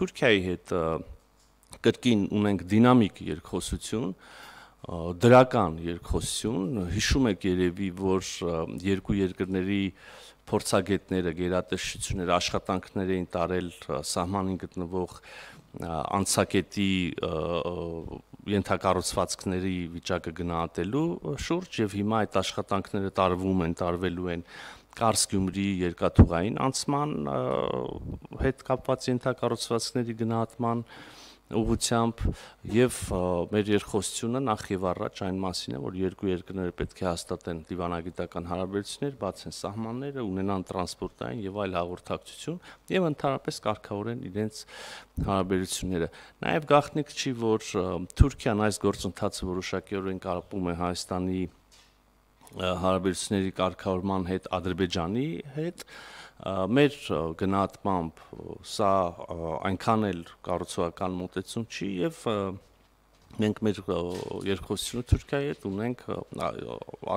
Թուրքիայի հետ կրկին ունենք դինամիկ երկխոսություն, դրական երկխոսություն, հիշում եք երևի, որ երկու երկրների փորձագետները, գերատեսչությունները աշխատանքներ էին տարել սահմանին գտնվող անցակետի ենթակառուցվածքների վիճակը գնահատելու շուրջ եւ հիմա այդ աշխատանքները տարվում են, տարվելու են Կարս Գյումրի երկաթուղային անցման հետ կապված ենթակառուցվածքների գնահատման ուղությամբ եւ մեր երկխոսությունը նախ եւ առաջ այն մասին է, որ երկու երկրները պետք է հաստատեն դիվանագիտական հարաբերություններ, բացեն սահմանները, ունենան տրանսպորտային եւ այլ հաղորդակցություն եւ ընդհանրապես կարգավորեն իրենց հարաբերությունները։ Նաեւ գաղտնիք չի, որ Թուրքիան այս գործընթացը որոշակիորեն կարապում է Հայաստանի հարաբերությունների կարգավորման հետ Ադրբեջանի հետ, հետ մեր գնահատմամբ սա այնքան էլ կառուցողական մոտեցում չի եւ մենք մեր երկխոսությունը Թուրքիայի հետ ունենք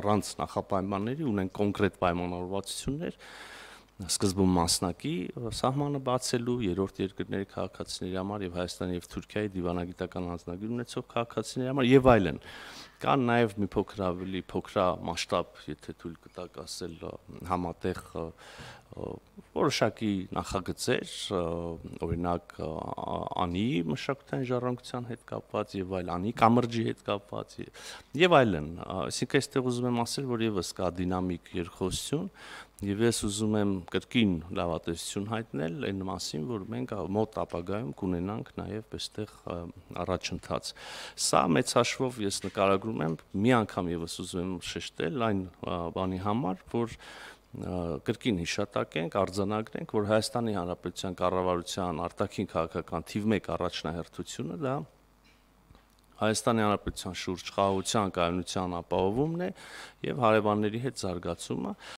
առանց նախապայմանների ունենք կոնկրետ պայմանավորվածություններ սկզբում մասնակի սահմանը բացելու երրորդ երկրների քաղաքացիների համար եւ Հայաստանի եւ Թուրքիայի դիվանագիտական անձնագիր ունեցող քաղաքացիների համար եւ այլն կան նաեւ մի փոքր ավելի փոքր մասշտաբ եթե թույլ կտակ ասել համատեղ որոշակի նախագծեր, օրինակ անի մշակութային ժառանգության հետ կապված եւ այլ անի կամրջի հետ կապված եւ այլն։ Այսինքն այստեղ ուզում եմ ասել, որ եւս կա դինամիկ երկխոսություն եւ ես ուզում եմ կրկին լավատեսություն հայտնել այն մասին, որ մենք մոտ ապագայում կունենանք նաեւ այստեղ առաջընթաց։ Սա մեծ հաշվով ես նկարագրում եմ մի անգամ եւս ուզում եմ շեշտել այն բանի համար, որ կրկին հիշատակենք, արձանագրենք, որ Հայաստանի Հանրապետության կառավարության արտաքին քաղաքական թիվ 1 առաջնահերթությունը դա Հայաստանի Հանրապետության շուրջ խաղաղության կայունության ապահովումն է եւ հարևանների հետ զարգացումը,